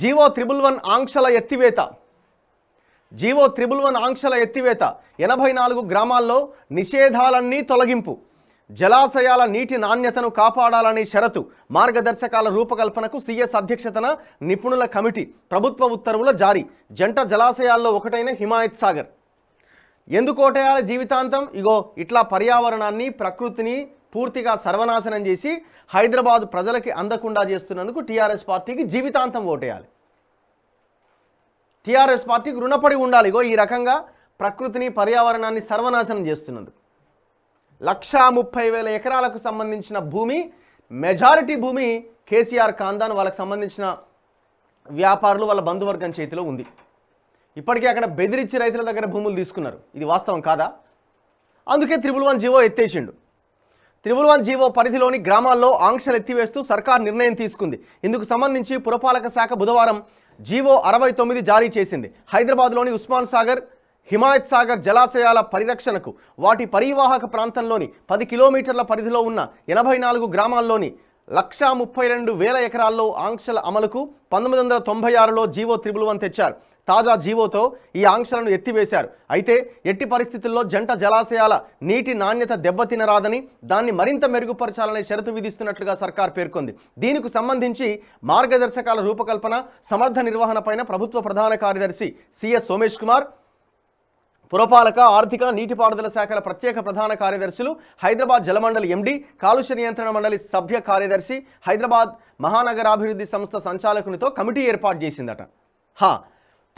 GO triple one ఆంక్షల ఎత్తివేత GO triple one ఆంక్షల ఎత్తివేత ఎనభై నాలుగు గ్రామాల్లో నిషేధాలన్నీ తొలగింపు జలాశయాల నీటి నాణ్యతను కాపాడాలనే షరతు మార్గదర్శకాల రూపకల్పనకు సీఎస్ అధ్యక్షతన నిపుణుల కమిటీ ప్రభుత్వ ఉత్తర్వుల జారీ జంట జలాశయాల్లో ఒకటైన హిమాయత్ సాగర్ ఎందుకోటయాల జీవితాంతం ఇగో ఇట్లా పర్యావరణాన్ని ప్రకృతిని పూర్తిగా సర్వనాశనం చేసి హైదరాబాద్ ప్రజలకి అందకుండా చేస్తున్నందుకు టీఆర్ఎస్ పార్టీకి జీవితాంతం ఓటేయాలి టీఆర్ఎస్ పార్టీకి రుణపడి ఉండాలి ఇగో ఈ రకంగా ప్రకృతిని పర్యావరణాన్ని సర్వనాశనం చేస్తున్నందుకు లక్షా ముప్పై వేల ఎకరాలకు సంబంధించిన భూమి మెజారిటీ భూమి కేసీఆర్ ఖాందాన్ వాళ్ళకి సంబంధించిన వ్యాపారులు వాళ్ళ బంధువర్గం చేతిలో ఉంది ఇప్పటికే అక్కడ బెదిరించి రైతుల దగ్గర భూములు తీసుకున్నారు ఇది వాస్తవం కాదా అందుకే త్రిబుల్ వన్ జీవో ఎత్తేసిండు త్రిబుల్ వన్ జీవో పరిధిలోని గ్రామాల్లో ఆంక్షలు ఎత్తివేస్తూ సర్కార్ నిర్ణయం తీసుకుంది ఇందుకు సంబంధించి పురపాలక శాఖ బుధవారం జీవో అరవై తొమ్మిది జారీ చేసింది హైదరాబాద్లోని ఉస్మాన్ సాగర్ హిమాయత్ సాగర్ జలాశయాల పరిరక్షణకు వాటి పరివాహక ప్రాంతంలోని పది కిలోమీటర్ల పరిధిలో ఉన్న ఎనభై నాలుగు గ్రామాల్లోని లక్షా ముప్పై రెండు వేల ఎకరాల్లో ఆంక్షల అమలుకు పంతొమ్మిది వందల తొంభై ఆరులో జీవో త్రిబుల్ వన్ తెచ్చారు తాజా జీవోతో ఈ ఆంక్షలను ఎత్తివేశారు అయితే ఎట్టి పరిస్థితుల్లో జంట జలాశయాల నీటి నాణ్యత దెబ్బతినరాదని దాన్ని మరింత మెరుగుపరచాలనే షరతు విధిస్తున్నట్లుగా సర్కార్ పేర్కొంది దీనికి సంబంధించి మార్గదర్శకాల రూపకల్పన సమర్థ నిర్వహణపైన ప్రభుత్వ ప్రధాన కార్యదర్శి సిఎస్ సోమేష్ కుమార్ పురపాలక ఆర్థిక నీటిపారుదల శాఖల ప్రత్యేక ప్రధాన కార్యదర్శులు హైదరాబాద్ జలమండలి ఎండి కాలుష్య నియంత్రణ మండలి సభ్య కార్యదర్శి హైదరాబాద్ మహానగరాభివృద్ధి సంస్థ సంచాలకునితో కమిటీ ఏర్పాటు చేసిందట హా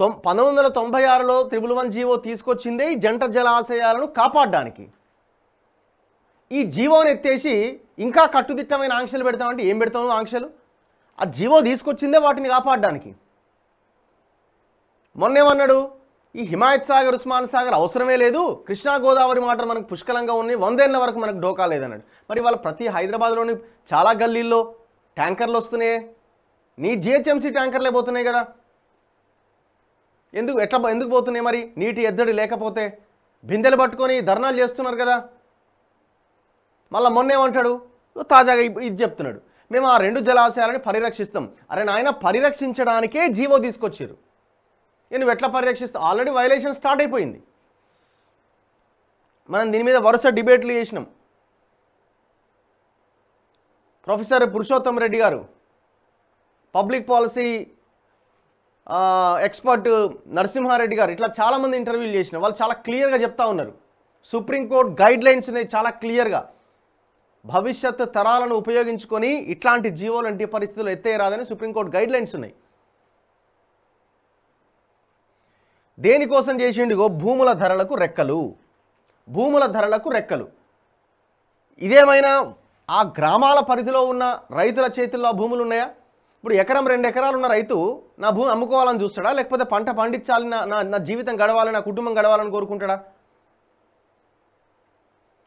తొం పంతొమ్మిది వందల తొంభై ఆరులో త్రిబుల్ వన్ జీవో తీసుకొచ్చిందే ఈ జంట జలాశయాలను కాపాడడానికి ఈ జీవోని ఎత్తేసి ఇంకా కట్టుదిట్టమైన ఆంక్షలు పెడతామంటే ఏం పెడతాము ఆంక్షలు ఆ జీవో తీసుకొచ్చిందే వాటిని కాపాడడానికి మొన్నేమన్నాడు ఈ హిమాయత్ సాగర్ ఉస్మాన్ సాగర్ అవసరమే లేదు కృష్ణా గోదావరి మాట మనకు పుష్కలంగా ఉన్నాయి వందేళ్ల వరకు మనకు డోకా లేదన్నాడు మరి వాళ్ళ ప్రతి హైదరాబాద్లోని చాలా గల్లీల్లో ట్యాంకర్లు వస్తున్నాయి నీ జిహెచ్ఎంసీ ట్యాంకర్లే పోతున్నాయి కదా ఎందుకు ఎట్లా ఎందుకు పోతున్నాయి మరి నీటి ఎద్దడి లేకపోతే బిందెలు పట్టుకొని ధర్నాలు చేస్తున్నారు కదా మళ్ళీ మొన్నేమంటాడు తాజాగా ఇది చెప్తున్నాడు మేము ఆ రెండు జలాశయాలని పరిరక్షిస్తాం అరే నాయన పరిరక్షించడానికే జీవో తీసుకొచ్చారు నేను ఎట్లా పరిరక్షిస్తాను ఆల్రెడీ వైలేషన్ స్టార్ట్ అయిపోయింది మనం దీని మీద వరుస డిబేట్లు చేసినాం ప్రొఫెసర్ పురుషోత్తం రెడ్డి గారు పబ్లిక్ పాలసీ ఎక్స్పర్ట్ నరసింహారెడ్డి గారు ఇట్లా చాలామంది ఇంటర్వ్యూలు చేసిన వాళ్ళు చాలా క్లియర్గా చెప్తా ఉన్నారు సుప్రీంకోర్టు గైడ్ లైన్స్ ఉన్నాయి చాలా క్లియర్గా భవిష్యత్ తరాలను ఉపయోగించుకొని ఇట్లాంటి జీవో లాంటి పరిస్థితులు ఎత్తేయరాదని సుప్రీంకోర్టు గైడ్ లైన్స్ ఉన్నాయి దేనికోసం చేసిండుగో భూముల ధరలకు రెక్కలు భూముల ధరలకు రెక్కలు ఇదేమైనా ఆ గ్రామాల పరిధిలో ఉన్న రైతుల చేతుల్లో భూములు ఉన్నాయా ఇప్పుడు ఎకరం రెండు ఎకరాలు ఉన్న రైతు నా భూమి అమ్ముకోవాలని చూస్తాడా లేకపోతే పంట పండించాలని నా నా జీవితం గడవాలి నా కుటుంబం గడవాలని కోరుకుంటాడా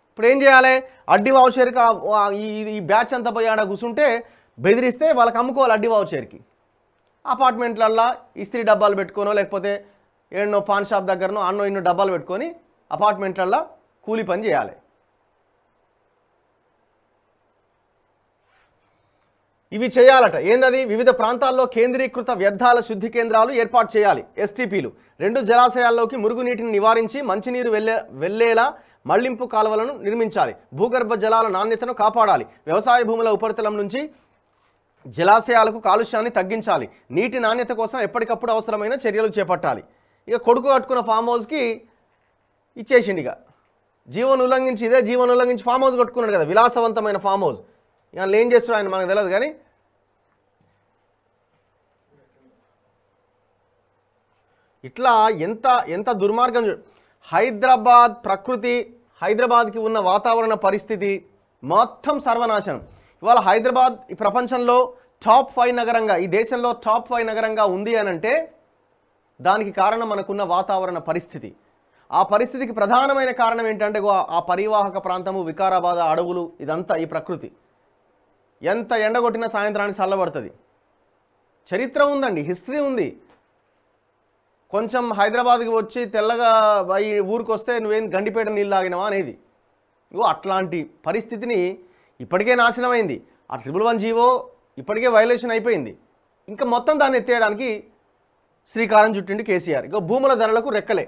ఇప్పుడు ఏం చేయాలి అడ్డి వావుచేరికి ఈ బ్యాచ్ అంతా పోయి ఆడ కూర్చుంటే బెదిరిస్తే వాళ్ళకి అమ్ముకోవాలి అడ్డి వావుచేరికి అపార్ట్మెంట్లల్లో ఇస్త్రీ డబ్బాలు పెట్టుకోనో లేకపోతే ఏడనో పాన్ షాప్ దగ్గరనో అన్నో ఎన్నో డబ్బాలు పెట్టుకొని అపార్ట్మెంట్లల్లో కూలి పని చేయాలి ఇవి చేయాలట ఏందది వివిధ ప్రాంతాల్లో కేంద్రీకృత వ్యర్థాల శుద్ధి కేంద్రాలు ఏర్పాటు చేయాలి ఎస్టీపీలు రెండు జలాశయాల్లోకి మురుగునీటిని నివారించి మంచినీరు వెళ్ళే వెళ్ళేలా మళ్లింపు కాలువలను నిర్మించాలి భూగర్భ జలాల నాణ్యతను కాపాడాలి వ్యవసాయ భూముల ఉపరితలం నుంచి జలాశయాలకు కాలుష్యాన్ని తగ్గించాలి నీటి నాణ్యత కోసం ఎప్పటికప్పుడు అవసరమైన చర్యలు చేపట్టాలి ఇక కొడుకు కట్టుకున్న ఫామ్ హౌస్కి ఇచ్చేసిండు ఇక జీవన ఉల్లంఘించి ఇదే జీవన ఉల్లంఘించి ఫామ్ హౌస్ కట్టుకున్నాడు కదా విలాసవంతమైన ఫామ్ హౌస్ వాళ్ళు ఏం చేస్తారు ఆయన మనకు తెలియదు కానీ ఇట్లా ఎంత ఎంత దుర్మార్గం హైదరాబాద్ ప్రకృతి హైదరాబాద్కి ఉన్న వాతావరణ పరిస్థితి మొత్తం సర్వనాశనం ఇవాళ హైదరాబాద్ ఈ ప్రపంచంలో టాప్ ఫైవ్ నగరంగా ఈ దేశంలో టాప్ ఫైవ్ నగరంగా ఉంది అని అంటే దానికి కారణం మనకున్న వాతావరణ పరిస్థితి ఆ పరిస్థితికి ప్రధానమైన కారణం ఏంటంటే ఆ పరివాహక ప్రాంతము వికారాబాద్ అడవులు ఇదంతా ఈ ప్రకృతి ఎంత ఎండగొట్టినా సాయంత్రానికి చల్లబడుతుంది చరిత్ర ఉందండి హిస్టరీ ఉంది కొంచెం హైదరాబాద్కి వచ్చి తెల్లగా ఈ ఊరికి వస్తే నువ్వేం గండిపేట నీళ్ళు తాగినావా అనేది ఇగో అట్లాంటి పరిస్థితిని ఇప్పటికే నాశనమైంది ఆ ట్రిపుల్ వన్ జీవో ఇప్పటికే వైలేషన్ అయిపోయింది ఇంకా మొత్తం దాన్ని ఎత్తేయడానికి శ్రీకారం చుట్టిండు కేసీఆర్ ఇక భూముల ధరలకు రెక్కలే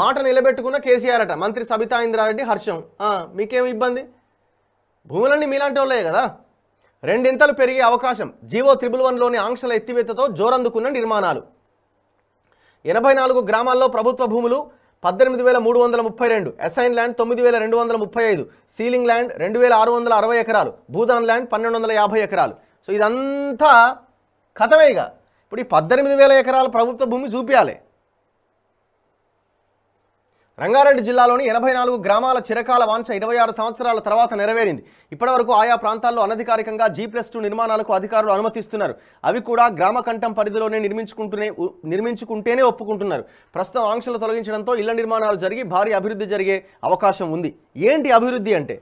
మాట నిలబెట్టుకున్న కేసీఆర్ అట మంత్రి సబితా ఇంద్రారెడ్డి హర్షం మీకేం ఇబ్బంది భూములన్నీ మీలాంటి వాళ్ళే కదా రెండింతలు పెరిగే అవకాశం జీవో త్రిబుల్ వన్లోని ఆంక్షల ఎత్తివేతతో జోరందుకున్న నిర్మాణాలు ఎనభై నాలుగు గ్రామాల్లో ప్రభుత్వ భూములు పద్దెనిమిది వేల మూడు వందల ముప్పై రెండు ఎస్ఐన్ ల్యాండ్ తొమ్మిది వేల రెండు వందల ముప్పై ఐదు సీలింగ్ ల్యాండ్ రెండు వేల ఆరు వందల అరవై ఎకరాలు భూదాన్ ల్యాండ్ పన్నెండు వందల యాభై ఎకరాలు సో ఇదంతా కథమేగా ఇప్పుడు ఈ పద్దెనిమిది వేల ఎకరాల ప్రభుత్వ భూమి చూపించాలి రంగారెడ్డి జిల్లాలోని ఎనభై నాలుగు గ్రామాల చిరకాల వాంఛ ఇరవై ఆరు సంవత్సరాల తర్వాత నెరవేరింది ఇప్పటివరకు ఆయా ప్రాంతాల్లో అనధికారికంగా జీ ప్లస్ టూ నిర్మాణాలకు అధికారులు అనుమతిస్తున్నారు అవి కూడా గ్రామ కంఠం పరిధిలోనే నిర్మించుకుంటూనే నిర్మించుకుంటేనే ఒప్పుకుంటున్నారు ప్రస్తుతం ఆంక్షలు తొలగించడంతో ఇళ్ల నిర్మాణాలు జరిగి భారీ అభివృద్ధి జరిగే అవకాశం ఉంది ఏంటి అభివృద్ధి అంటే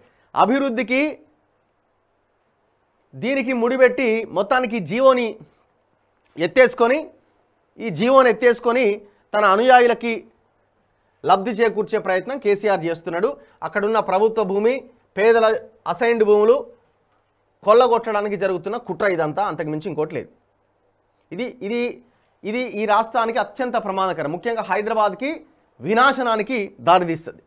అభివృద్ధికి దీనికి ముడిపెట్టి మొత్తానికి జీవోని ఎత్తేసుకొని ఈ జీవోని ఎత్తేసుకొని తన అనుయాయులకి లబ్ధి చేకూర్చే ప్రయత్నం కేసీఆర్ చేస్తున్నాడు అక్కడున్న ప్రభుత్వ భూమి పేదల అసైన్డ్ భూములు కొల్లగొట్టడానికి జరుగుతున్న కుట్ర ఇదంతా అంతకుమించి ఇంకోటి లేదు ఇది ఇది ఇది ఈ రాష్ట్రానికి అత్యంత ప్రమాదకరం ముఖ్యంగా హైదరాబాద్కి వినాశనానికి దారితీస్తుంది